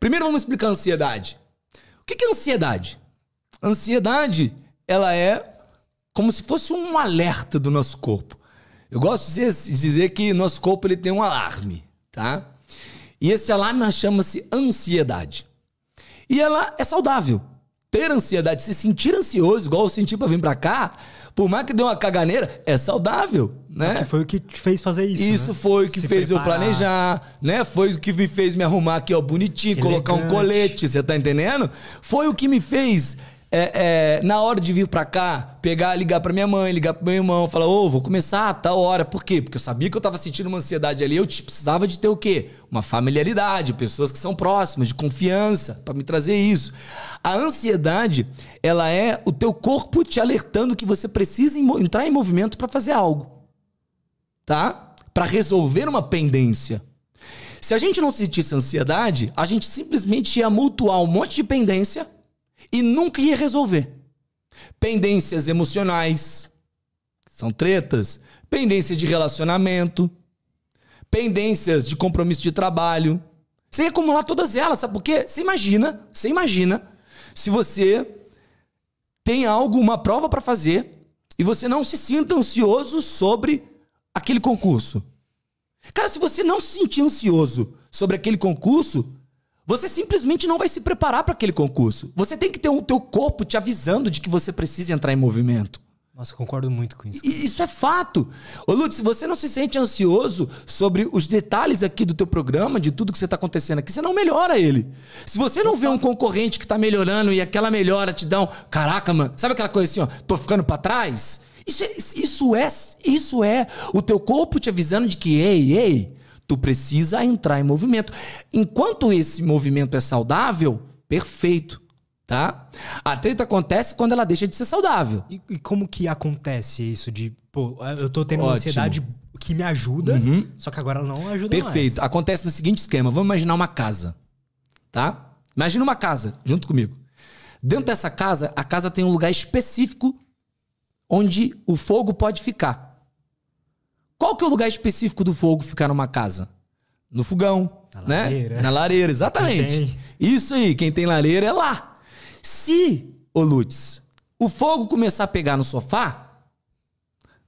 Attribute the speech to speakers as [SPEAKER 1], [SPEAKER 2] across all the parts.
[SPEAKER 1] Primeiro vamos explicar a ansiedade. O que é ansiedade? Ansiedade, ela é como se fosse um alerta do nosso corpo. Eu gosto de dizer que nosso corpo ele tem um alarme, tá? E esse alarme chama-se ansiedade. E ela é saudável. Ter ansiedade, se sentir ansioso, igual eu senti para vir para cá, por mais que dê uma caganeira, é saudável, né? foi o que te fez fazer isso. Isso né? foi o que Se fez preparar. eu planejar, né? Foi o que me fez me arrumar aqui, ó, bonitinho, Elegante. colocar um colete, você tá entendendo? Foi o que me fez é, é, na hora de vir pra cá, pegar, ligar pra minha mãe, ligar pro meu irmão, falar, ô, oh, vou começar a tal hora. Por quê? Porque eu sabia que eu tava sentindo uma ansiedade ali, eu precisava de ter o quê? Uma familiaridade, pessoas que são próximas, de confiança, para me trazer isso. A ansiedade, ela é o teu corpo te alertando que você precisa entrar em movimento para fazer algo. Tá? Para resolver uma pendência. Se a gente não sentisse ansiedade, a gente simplesmente ia mutuar um monte de pendência e nunca ia resolver. Pendências emocionais, são tretas, pendência de relacionamento, pendências de compromisso de trabalho. Você ia acumular todas elas, sabe por quê? Você imagina, você imagina se você tem algo, uma prova para fazer e você não se sinta ansioso sobre aquele concurso. Cara, se você não se sentir ansioso sobre aquele concurso, você simplesmente não vai se preparar para aquele concurso. Você tem que ter o teu corpo te avisando de que você precisa entrar em movimento. Nossa, concordo muito com isso. E isso é fato. Ô, Lutz, se você não se sente ansioso sobre os detalhes aqui do teu programa, de tudo que você está acontecendo aqui, você não melhora ele. Se você não vê um concorrente que está melhorando e aquela melhora te dá um... Caraca, mano, sabe aquela coisa assim, ó, tô ficando para trás? Isso é, isso é, isso é o teu corpo te avisando de que, ei, ei, Tu precisa entrar em movimento. Enquanto esse movimento é saudável, perfeito. Tá? A treta acontece quando ela deixa de ser saudável. E,
[SPEAKER 2] e como que acontece isso de, pô, eu tô tendo Ótimo. uma ansiedade que me ajuda, uhum. só que agora ela não
[SPEAKER 1] ajuda Perfeito. Mais. Acontece no seguinte esquema, vamos imaginar uma casa, tá? Imagina uma casa, junto comigo. Dentro dessa casa, a casa tem um lugar específico onde o fogo pode ficar. Qual que é o lugar específico do fogo ficar numa casa? No fogão, na né? Lareira. Na lareira, exatamente. Isso aí, quem tem lareira é lá. Se, ô Lutz, o fogo começar a pegar no sofá,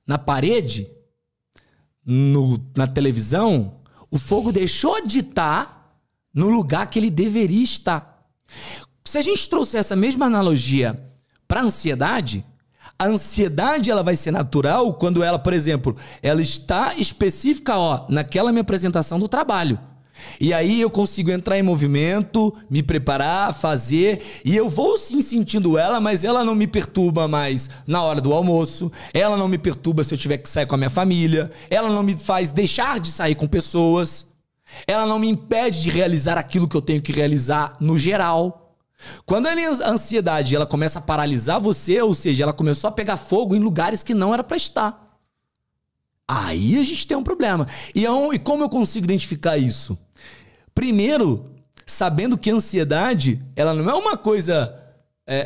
[SPEAKER 1] na parede, no, na televisão, o fogo deixou de estar no lugar que ele deveria estar. Se a gente trouxer essa mesma analogia para a ansiedade, a ansiedade ela vai ser natural quando ela, por exemplo, ela está específica, ó, naquela minha apresentação do trabalho. E aí eu consigo entrar em movimento, me preparar, fazer, e eu vou sim sentindo ela, mas ela não me perturba mais na hora do almoço, ela não me perturba se eu tiver que sair com a minha família, ela não me faz deixar de sair com pessoas, ela não me impede de realizar aquilo que eu tenho que realizar no geral. Quando a ansiedade ela começa a paralisar você, ou seja, ela começou a pegar fogo em lugares que não era para estar. Aí a gente tem um problema. E, é e como eu consigo identificar isso? Primeiro, sabendo que a ansiedade ela não é uma coisa é, é,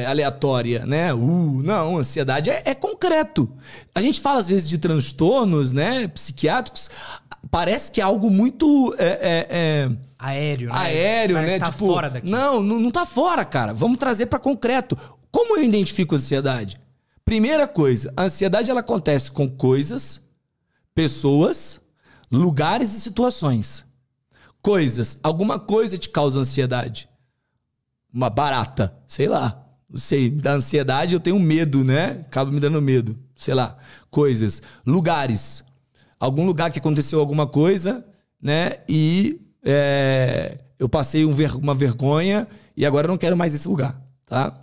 [SPEAKER 1] é, é aleatória, né? Uh, não, ansiedade é, é, concreto. A gente fala às vezes de transtornos, né, psiquiátricos parece que é algo muito. É, é, é... Aéreo, né? Aéreo, parece né? Tá tipo, fora daqui. Não, não, não tá fora, cara. Vamos trazer para concreto. Como eu identifico ansiedade? Primeira coisa, a ansiedade ela acontece com coisas, pessoas, lugares e situações. Coisas, alguma coisa te causa ansiedade. Uma barata, sei lá. Não sei, da ansiedade eu tenho medo, né? Acaba me dando medo, sei lá. Coisas, lugares, algum lugar que aconteceu alguma coisa, né? E é, eu passei um ver, uma vergonha e agora eu não quero mais esse lugar, tá?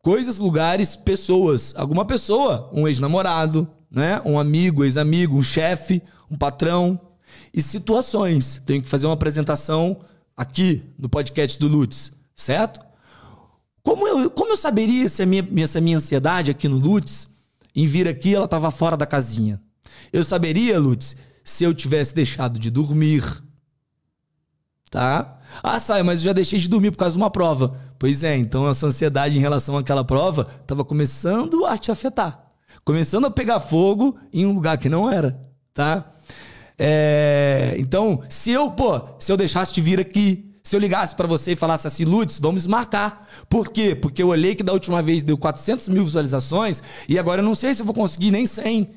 [SPEAKER 1] Coisas, lugares, pessoas. Alguma pessoa, um ex-namorado, né? Um amigo, ex-amigo, um chefe, um patrão. E situações. Tenho que fazer uma apresentação aqui no podcast do Lutz, certo? Como eu, como eu saberia se a minha, se a minha ansiedade aqui no Lutz, em vir aqui, ela estava fora da casinha? Eu saberia, Lutz, se eu tivesse deixado de dormir. Tá? Ah, sai, mas eu já deixei de dormir por causa de uma prova. Pois é, então a sua ansiedade em relação àquela prova estava começando a te afetar. Começando a pegar fogo em um lugar que não era, tá? É, então, se eu, pô, se eu deixasse de vir aqui, se eu ligasse para você e falasse assim, Lutz, vamos marcar. Por quê? Porque eu olhei que da última vez deu 400 mil visualizações e agora eu não sei se eu vou conseguir nem 100.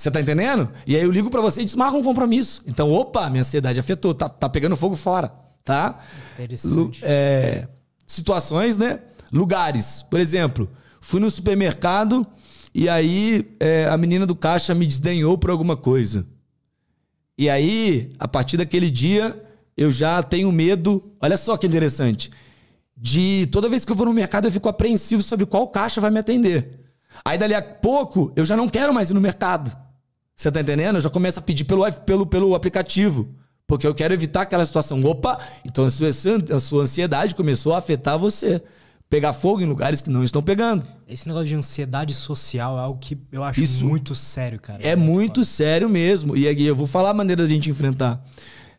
[SPEAKER 1] Você tá entendendo? E aí eu ligo para você e desmarco um compromisso. Então, opa, minha ansiedade afetou, tá, tá pegando fogo fora, tá? Interessante. É, situações, né? Lugares. Por exemplo, fui no supermercado e aí é, a menina do caixa me desdenhou por alguma coisa. E aí, a partir daquele dia, eu já tenho medo. Olha só que interessante. De toda vez que eu vou no mercado, eu fico apreensivo sobre qual caixa vai me atender. Aí dali a pouco eu já não quero mais ir no mercado. Você tá entendendo? Eu já começo a pedir pelo, pelo, pelo aplicativo. Porque eu quero evitar aquela situação. Opa! Então a sua, a sua ansiedade começou a afetar você pegar fogo em lugares que não estão pegando.
[SPEAKER 2] Esse negócio de ansiedade social é algo que eu acho Isso muito sério, cara. É, é
[SPEAKER 1] muito foda. sério mesmo. E eu vou falar a maneira da gente enfrentar.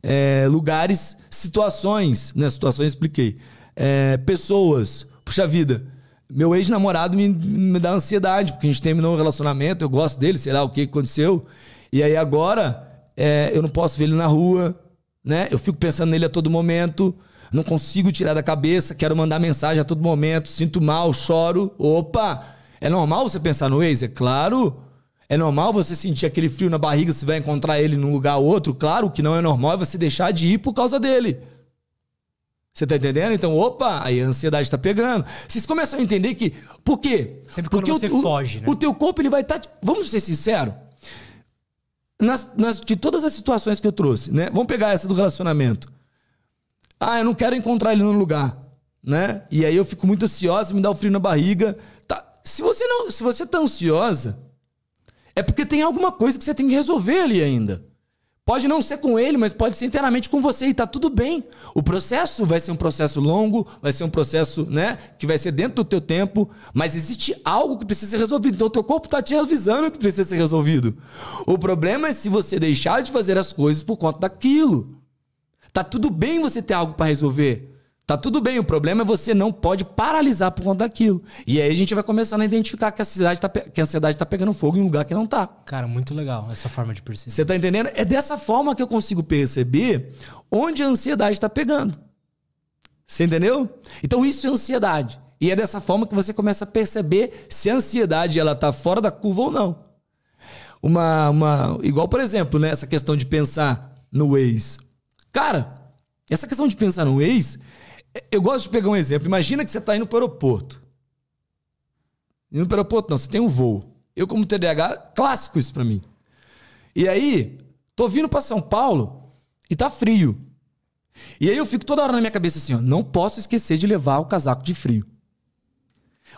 [SPEAKER 1] É, lugares, situações, né? Situações expliquei. É, pessoas, puxa vida. Meu ex-namorado me, me dá ansiedade, porque a gente terminou um relacionamento, eu gosto dele, sei lá o que aconteceu. E aí agora é, eu não posso ver ele na rua, né? Eu fico pensando nele a todo momento, não consigo tirar da cabeça, quero mandar mensagem a todo momento, sinto mal, choro. Opa! É normal você pensar no ex? É claro. É normal você sentir aquele frio na barriga se vai encontrar ele num lugar ou outro? Claro, o que não é normal é você deixar de ir por causa dele. Você tá entendendo? Então, opa, aí a ansiedade tá pegando. Vocês começam a entender que. Por quê? Sempre Porque você o, foge, né? O teu corpo ele vai estar. Tá, vamos ser sinceros. Nas, nas, de todas as situações que eu trouxe, né? Vamos pegar essa do relacionamento. Ah, eu não quero encontrar ele no lugar, né? E aí eu fico muito ansiosa, me dá o um frio na barriga. Tá. Se você não, se você tá ansiosa, é porque tem alguma coisa que você tem que resolver ali ainda. Pode não ser com ele, mas pode ser inteiramente com você e tá tudo bem. O processo vai ser um processo longo, vai ser um processo, né, que vai ser dentro do teu tempo, mas existe algo que precisa ser resolvido. Então o teu corpo tá te avisando que precisa ser resolvido. O problema é se você deixar de fazer as coisas por conta daquilo. Tá tudo bem você ter algo para resolver. Tá tudo bem, o problema é você não pode paralisar por conta daquilo. E aí a gente vai começando a identificar que a, cidade tá, que a ansiedade tá pegando fogo em um lugar que não tá. Cara, muito legal essa forma de perceber. Você tá entendendo? É dessa forma que eu consigo perceber onde a ansiedade tá pegando. Você entendeu? Então isso é ansiedade. E é dessa forma que você começa a perceber se a ansiedade ela tá fora da curva ou não. Uma, uma igual por exemplo, né, essa questão de pensar no ex. Cara, essa questão de pensar no ex, eu gosto de pegar um exemplo. Imagina que você está indo para o aeroporto. Indo para o aeroporto, não, você tem um voo. Eu, como TDAH, clássico isso para mim. E aí, tô vindo para São Paulo e tá frio. E aí eu fico toda hora na minha cabeça assim, ó, não posso esquecer de levar o casaco de frio.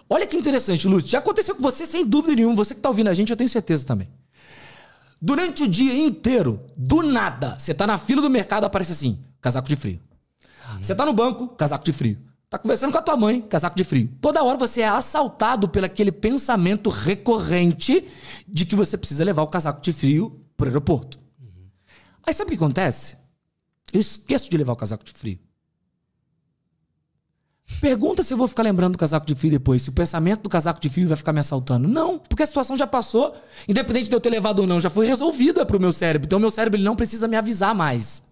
[SPEAKER 1] Olha que interessante, Lute. Já aconteceu com você, sem dúvida nenhuma. Você que está ouvindo a gente, eu tenho certeza também. Durante o dia inteiro, do nada, você está na fila do mercado, aparece assim, casaco de frio. Você tá no banco, casaco de frio. Tá conversando com a tua mãe, casaco de frio. Toda hora você é assaltado pelo aquele pensamento recorrente de que você precisa levar o casaco de frio pro aeroporto. Uhum. Aí sabe o que acontece? Eu esqueço de levar o casaco de frio. Pergunta se eu vou ficar lembrando do casaco de frio depois, se o pensamento do casaco de frio vai ficar me assaltando. Não, porque a situação já passou, independente de eu ter levado ou não, já foi resolvida é pro meu cérebro. Então o meu cérebro ele não precisa me avisar mais.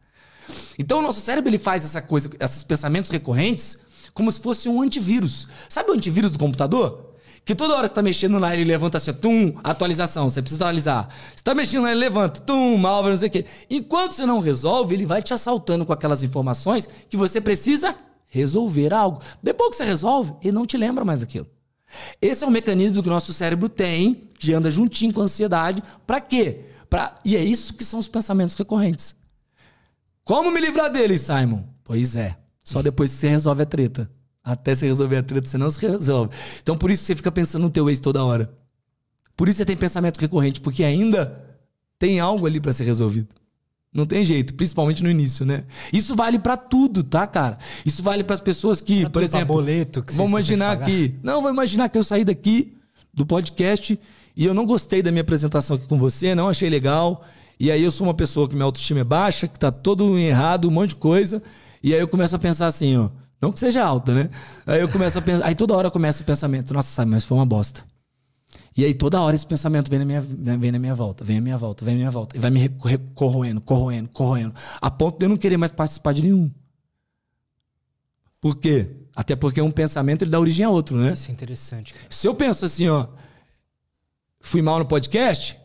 [SPEAKER 1] Então o nosso cérebro ele faz essa coisa, esses pensamentos recorrentes, como se fosse um antivírus. Sabe o antivírus do computador? Que toda hora você tá mexendo lá, ele levanta assim, tum, atualização, você precisa atualizar. Você tá mexendo lá, ele levanta, tum, malware, não sei o quê. Enquanto você não resolve, ele vai te assaltando com aquelas informações que você precisa resolver algo. Depois que você resolve, ele não te lembra mais aquilo. Esse é um mecanismo que o nosso cérebro tem, que anda juntinho com a ansiedade, para quê? Pra... E é isso que são os pensamentos recorrentes. Como me livrar dele, Simon? Pois é, só depois que você resolve a treta. Até você resolver a treta, você não se resolve. Então por isso você fica pensando no teu ex toda hora. Por isso você tem pensamento recorrente, porque ainda tem algo ali para ser resolvido. Não tem jeito, principalmente no início, né? Isso vale para tudo, tá, cara? Isso vale para as pessoas que, pra por exemplo, boleto que vamos imaginar que, não, vou imaginar que eu saí daqui do podcast e eu não gostei da minha apresentação aqui com você, não achei legal. E aí eu sou uma pessoa que minha autoestima é baixa, que tá todo errado, um monte de coisa. E aí eu começo a pensar assim, ó. Não que seja alta, né? Aí eu começo a pensar. Aí toda hora começa o pensamento, nossa, sabe, mas foi uma bosta. E aí toda hora esse pensamento vem na minha, vem na minha volta, vem na minha volta, vem na minha volta. E vai me corroendo, corroendo, corroendo. A ponto de eu não querer mais participar de nenhum. Por quê? Até porque um pensamento ele dá origem a outro, né? Isso é
[SPEAKER 2] interessante.
[SPEAKER 1] Cara. Se eu penso assim, ó, fui mal no podcast,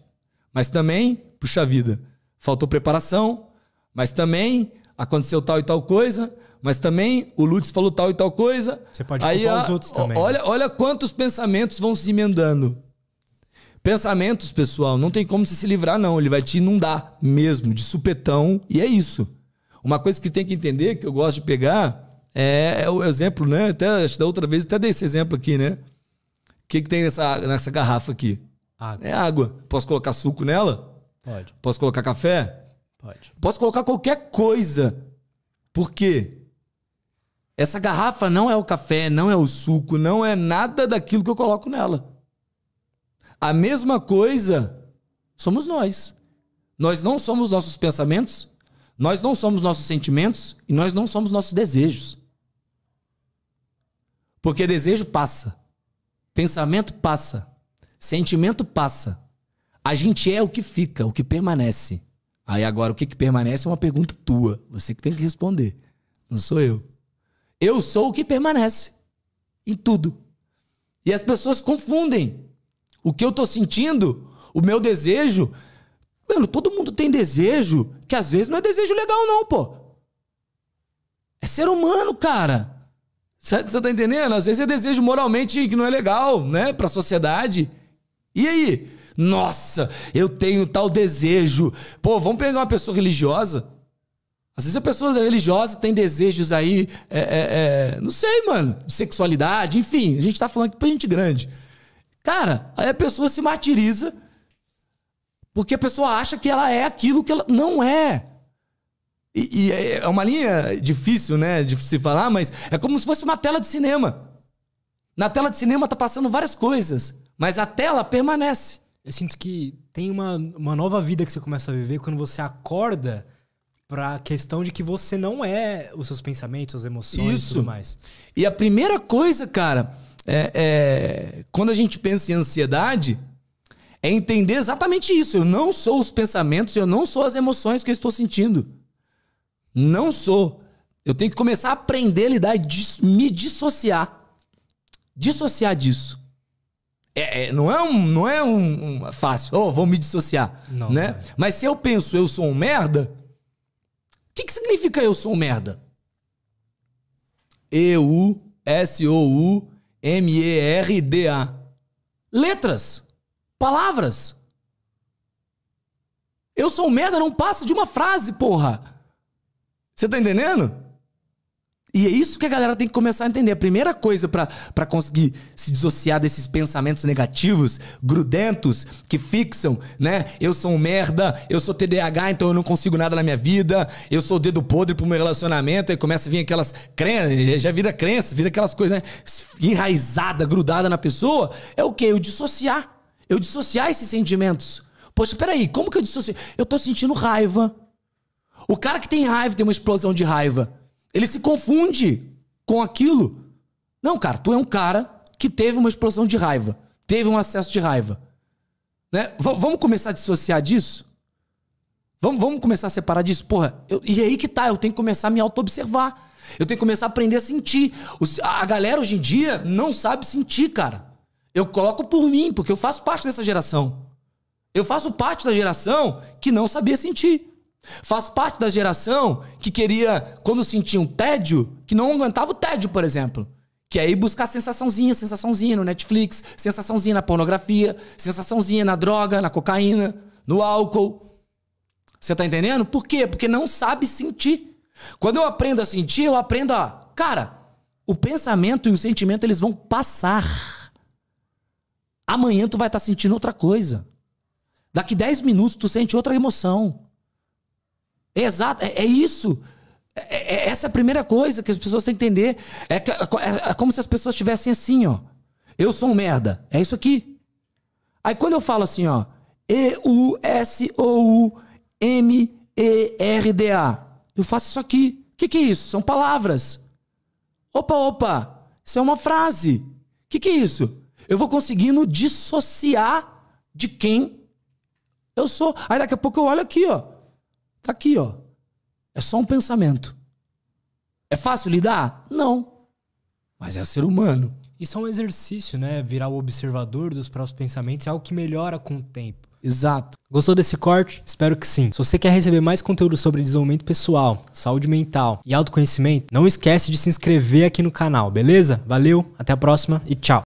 [SPEAKER 1] mas também puxa vida, faltou preparação, mas também aconteceu tal e tal coisa, mas também o Lutz falou tal e tal coisa. Você pode aí culpar ah, a, os outros também. Né? Olha, olha quantos pensamentos vão se emendando. Pensamentos, pessoal, não tem como você se livrar, não. Ele vai te inundar mesmo, de supetão, e é isso. Uma coisa que tem que entender, que eu gosto de pegar, é, é o exemplo, né? Até acho que da outra vez até dei esse exemplo aqui, né? O que, que tem nessa, nessa garrafa aqui? Água. É água. Posso colocar suco nela? Pode. Posso colocar café? Pode. Posso colocar qualquer coisa. Por quê? Essa garrafa não é o café, não é o suco, não é nada daquilo que eu coloco nela. A mesma coisa somos nós. Nós não somos nossos pensamentos, nós não somos nossos sentimentos e nós não somos nossos desejos. Porque desejo passa, pensamento passa, sentimento passa, a gente é o que fica, o que permanece. Aí agora, o que, que permanece é uma pergunta tua. Você que tem que responder. Não sou eu. Eu sou o que permanece. Em tudo. E as pessoas confundem. O que eu tô sentindo, o meu desejo. Mano, todo mundo tem desejo, que às vezes não é desejo legal, não, pô. É ser humano, cara. Você tá entendendo? Às vezes é desejo moralmente que não é legal, né? Pra sociedade. E aí? Nossa, eu tenho tal desejo. Pô, vamos pegar uma pessoa religiosa? Às vezes a pessoa religiosa tem desejos aí, é, é, é, não sei, mano, sexualidade, enfim, a gente tá falando aqui pra gente grande. Cara, aí a pessoa se martiriza porque a pessoa acha que ela é aquilo que ela não é. E, e é, é uma linha difícil, né, de se falar, mas é como se fosse uma tela de cinema. Na tela de cinema tá passando várias coisas, mas a tela permanece
[SPEAKER 2] eu sinto que tem uma, uma nova vida que você começa a viver quando você acorda para a questão de que você não é os seus pensamentos, as
[SPEAKER 1] emoções Isso. e tudo mais. E a primeira coisa, cara, é, é, quando a gente pensa em ansiedade, é entender exatamente isso. Eu não sou os pensamentos, eu não sou as emoções que eu estou sentindo. Não sou. Eu tenho que começar a aprender a lidar e me dissociar. Dissociar disso. É, é, não é um, não é um, um fácil. Oh, vou me dissociar, não, né? Não é. Mas se eu penso eu sou um merda, o que, que significa eu sou um merda? E U S O U M E R D A. Letras, palavras. Eu sou um merda não passa de uma frase, porra. Você tá entendendo? E é isso que a galera tem que começar a entender. A primeira coisa para conseguir se dissociar desses pensamentos negativos, grudentos, que fixam, né? Eu sou um merda, eu sou TDAH, então eu não consigo nada na minha vida, eu sou o dedo podre pro meu relacionamento, aí começa a vir aquelas crenças, já vira crença, vira aquelas coisas, né? Enraizada, grudada na pessoa. É o quê? Eu dissociar. Eu dissociar esses sentimentos. Poxa, peraí, como que eu dissocio? Eu tô sentindo raiva. O cara que tem raiva tem uma explosão de raiva. Ele se confunde com aquilo. Não, cara, tu é um cara que teve uma explosão de raiva, teve um acesso de raiva. Né? V vamos começar a dissociar disso? Vamos, vamos começar a separar disso? Porra, eu, e aí que tá, eu tenho que começar a me auto-observar. Eu tenho que começar a aprender a sentir. a galera hoje em dia não sabe sentir, cara. Eu coloco por mim, porque eu faço parte dessa geração. Eu faço parte da geração que não sabia sentir. Faz parte da geração que queria, quando sentia um tédio, que não aguentava o tédio, por exemplo. Que aí é buscar sensaçãozinha, sensaçãozinha no Netflix, sensaçãozinha na pornografia, sensaçãozinha na droga, na cocaína, no álcool. Você tá entendendo? Por quê? Porque não sabe sentir. Quando eu aprendo a sentir, eu aprendo a. Cara, o pensamento e o sentimento eles vão passar. Amanhã tu vai estar tá sentindo outra coisa. Daqui 10 minutos tu sente outra emoção. Exato, é, é isso. É, é, é, essa é a primeira coisa que as pessoas têm que entender. É, que, é, é, é como se as pessoas estivessem assim, ó. Eu sou um merda. É isso aqui. Aí quando eu falo assim, ó. E-U-S-O-U-M-E-R-D-A. Eu faço isso aqui. O que, que é isso? São palavras. Opa, opa. Isso é uma frase. O que, que é isso? Eu vou conseguindo dissociar de quem eu sou. Aí daqui a pouco eu olho aqui, ó. Tá aqui, ó. É só um pensamento. É fácil lidar? Não.
[SPEAKER 2] Mas é ser humano. Isso é um exercício, né? Virar o observador dos próprios pensamentos é algo que melhora com o tempo. Exato. Gostou desse corte? Espero que sim. Se você quer receber mais conteúdo sobre desenvolvimento pessoal, saúde mental e autoconhecimento, não esquece de se inscrever aqui no canal, beleza? Valeu, até a próxima e tchau.